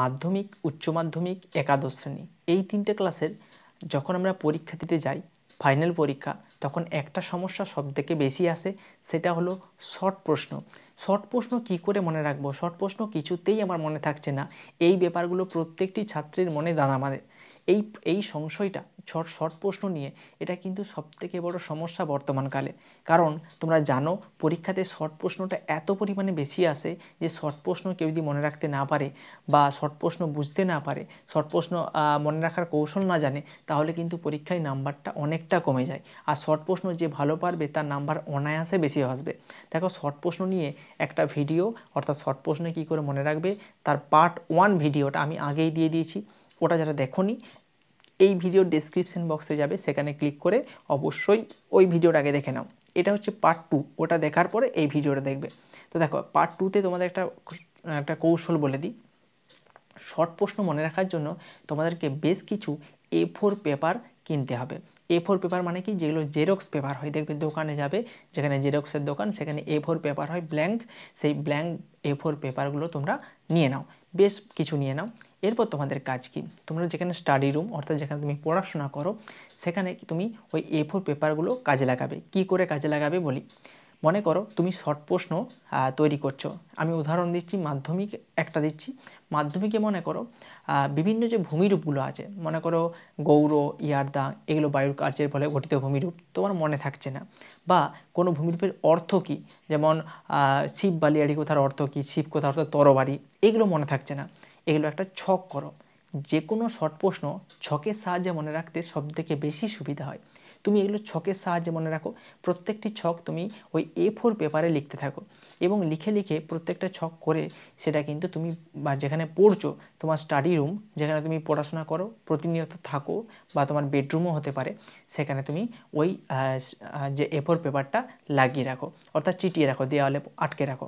মাধ্যমিক উচ্চ মাধ্যমিক একাদশ শ্রেণী এই তিনটে ক্লাসের যখন আমরা পরীক্ষা দিতে যাই ফাইনাল পরীক্ষা তখন একটা সমস্যা সবথেকে বেশি আসে সেটা হলো শর্ট প্রশ্ন শর্ট প্রশ্ন কি করে মনে রাখবো শর্ট প্রশ্ন কিছুতেই আমার মনে থাকছে না এই ব্যাপারগুলো প্রত্যেকটি ছাত্রীর মনে দাঁড়া আমাদের এই এই সংশয়টা শর্ট শর্ট প্রশ্ন নিয়ে এটা কিন্তু সবথেকে বড় সমস্যা বর্তমানকালে কারণ তোমরা জানো পরীক্ষাতে শর্ট প্রশ্নটা এত পরিমাণে বেশি আসে যে শর্ট প্রশ্ন কেউ যদি মনে রাখতে না পারে বা শর্ট প্রশ্ন বুঝতে না পারে শর্ট প্রশ্ন মনে রাখার কৌশল না জানে তাহলে কিন্তু পরীক্ষায় নাম্বারটা অনেকটা কমে যায় আর শর্ট প্রশ্ন যে ভালো পারবে তার নাম্বার অনায়াসে বেশি আসবে দেখো শর্ট প্রশ্ন নিয়ে একটা ভিডিও অর্থাৎ শর্ট প্রশ্নে কী করে মনে রাখবে তার পার্ট ওয়ান ভিডিওটা আমি আগেই দিয়ে দিয়েছি ওটা যারা দেখনি এই ভিডিও ডেসক্রিপশন বক্সে যাবে সেখানে ক্লিক করে অবশ্যই ওই ভিডিওটা আগে দেখে নাও এটা হচ্ছে পার্ট টু ওটা দেখার পরে এই ভিডিওটা দেখবে তো দেখো পার্ট টুতে তোমাদের একটা একটা কৌশল বলে দিই শর্ট প্রশ্ন মনে রাখার জন্য তোমাদেরকে বেশ কিছু এ ফোর পেপার কিনতে হবে এ ফোর পেপার মানে কি যেগুলো জেরক্স পেপার হয় দেখবে দোকানে যাবে যেখানে জেরক্সের দোকান সেখানে এ ফোর পেপার হয় ব্ল্যাঙ্ক সেই ব্ল্যাঙ্ক এ ফোর পেপারগুলো তোমরা নিয়ে নাও বেশ কিছু নিয়ে নাও এরপর তোমাদের কাজ কি তোমরা যেখানে স্টাডি রুম অর্থাৎ যেখানে তুমি পড়াশোনা করো সেখানে তুমি ওই এ ফোর পেপারগুলো কাজে লাগাবে কি করে কাজে লাগাবে বলি মনে করো তুমি শর্ট প্রশ্ন তৈরি করছো আমি উদাহরণ দিচ্ছি মাধ্যমিক একটা দিচ্ছি মাধ্যমিকে মনে করো বিভিন্ন যে ভূমিরূপগুলো আছে মনে করো গৌর ইয়ারদা এগুলো বায়ুর কার্যের ফলে গঠিত ভূমিরূপ তোমার মনে থাকছে না বা কোনো ভূমিরূপের অর্থ কী যেমন শিব বালিয়াড়ি কোথার অর্থ কী শিব কোথার অর্থ তরবারি এগুলো মনে থাকছে না এগুলো একটা ছক করো যে কোনো শর্ট প্রশ্ন ছকের সাহায্যে মনে রাখতে সবথেকে বেশি সুবিধা হয় তুমি এগুলো ছকের সাহায্যে মনে রাখো প্রত্যেকটি ছক তুমি ওই এ ফোর পেপারে লিখতে থাকো এবং লিখে লিখে প্রত্যেকটা ছক করে সেটা কিন্তু তুমি বা যেখানে পড়ছো তোমার স্টাডি রুম যেখানে তুমি পড়াশোনা করো প্রতিনিয়ত থাকো বা তোমার বেডরুমও হতে পারে সেখানে তুমি ওই যে এ ফোর পেপারটা লাগিয়ে রাখো অর্থাৎ চিটিয়ে রাখো দেওয়ালে আটকে রাখো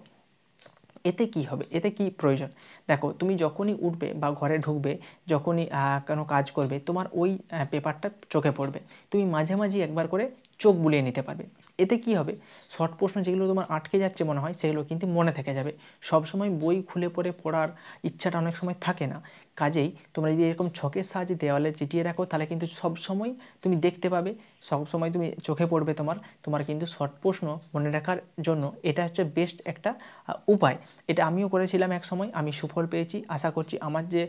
এতে কি হবে এতে কি প্রয়োজন দেখো তুমি যখনই উঠবে বা ঘরে ঢুকবে যখনই কোনো কাজ করবে তোমার ওই পেপারটা চোখে পড়বে তুমি মাঝে মাঝে একবার করে চোখ বুলিয়ে নিতে পারবে এতে কি হবে শর্ট প্রশ্ন যেগুলো তোমার আটকে যাচ্ছে মনে হয় সেগুলো কিন্তু মনে থেকে যাবে সবসময় বই খুলে পড়ে পড়ার ইচ্ছাটা অনেক সময় থাকে না কাজেই তোমরা যদি এরকম ছকের সাহায্যে দেওয়ালে চিটিয়ে রাখো তাহলে কিন্তু সবসময় তুমি দেখতে পাবে সবসময় তুমি চোখে পড়বে তোমার তোমার কিন্তু শর্ট প্রশ্ন মনে রাখার জন্য এটা হচ্ছে বেস্ট একটা উপায় এটা আমিও করেছিলাম এক সময় আমি সুফল পেয়েছি আশা করছি আমার যে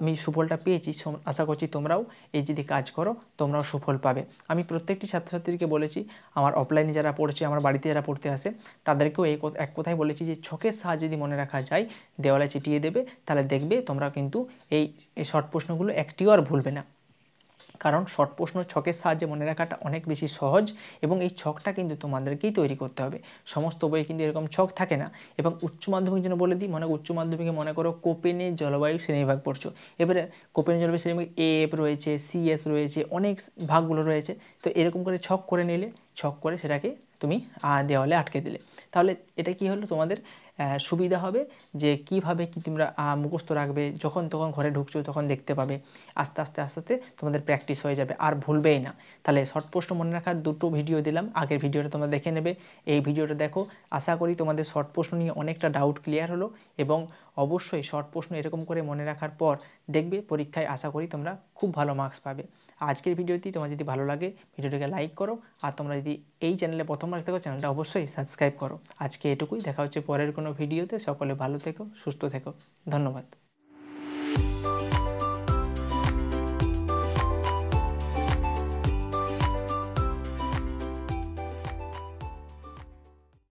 আমি সুফলটা পেয়েছি আশা করছি তোমরাও এই যদি কাজ করো তোমরাও সুফল পাবে আমি প্রত্যেকটি ছাত্রছাত্রী ছাত্রীকে বলেছি আমার অফলাইনে যারা পড়ছে আমার বাড়িতে যারা পড়তে আসে তাদেরকেও এই এক কথায় বলেছি যে ছকের সাহায্যে যদি মনে রাখা যায় দেওয়ালে চিটিয়ে দেবে তাহলে দেখবে তোমরা কিন্তু এই শর্ট প্রশ্নগুলো একটিও আর ভুলবে না কারণ শর্ট প্রশ্ন ছকের সাহায্যে মনে রাখাটা অনেক বেশি সহজ এবং এই ছকটা কিন্তু তোমাদেরকেই তৈরি করতে হবে সমস্ত বইয়ে কিন্তু এরকম ছক থাকে না এবং উচ্চ মাধ্যমিক জন্য বলে দিই মনে উচ্চ মাধ্যমিকে মনে করো কোপেনে জলবায়ু শ্রেণীবিভাগ পড়ছো এবারে কোপেনে জলবায়ু শ্রেণীবিভাগ এ এফ রয়েছে সি এস রয়েছে অনেক ভাগগুলো রয়েছে তো এরকম করে ছক করে নিলে ছক করে সেটাকে তুমি দেওয়ালে আটকে দিলে তাহলে এটা কি হলো তোমাদের সুবিধা হবে যে কিভাবে কি তোমরা মুখস্থ রাখবে যখন তখন ঘরে ঢুকছো তখন দেখতে পাবে আস্তে আস্তে আস্তে আস্তে তোমাদের প্র্যাকটিস হয়ে যাবে আর ভুলবেই না তাহলে শর্ট প্রশ্ন মনে রাখার দুটো ভিডিও দিলাম আগের ভিডিওটা তোমরা দেখে নেবে এই ভিডিওটা দেখো আশা করি তোমাদের শর্ট প্রশ্ন নিয়ে অনেকটা ডাউট ক্লিয়ার হলো এবং অবশ্যই শর্ট প্রশ্ন এরকম করে মনে রাখার পর দেখবে পরীক্ষায় আশা করি তোমরা খুব ভালো মার্কস পাবে আজকের ভিডিওটি তোমার যদি ভালো লাগে ভিডিওটিকে লাইক করো আর তোমরা যদি এই চ্যানেলে প্রথমবার দেখো চ্যানেলটা অবশ্যই সাবস্ক্রাইব করো আজকে এটুকুই দেখা হচ্ছে পরের কোনো কোনো ভিডিওতে সকলে ভালো থেকো সুস্থ থেকো ধন্যবাদ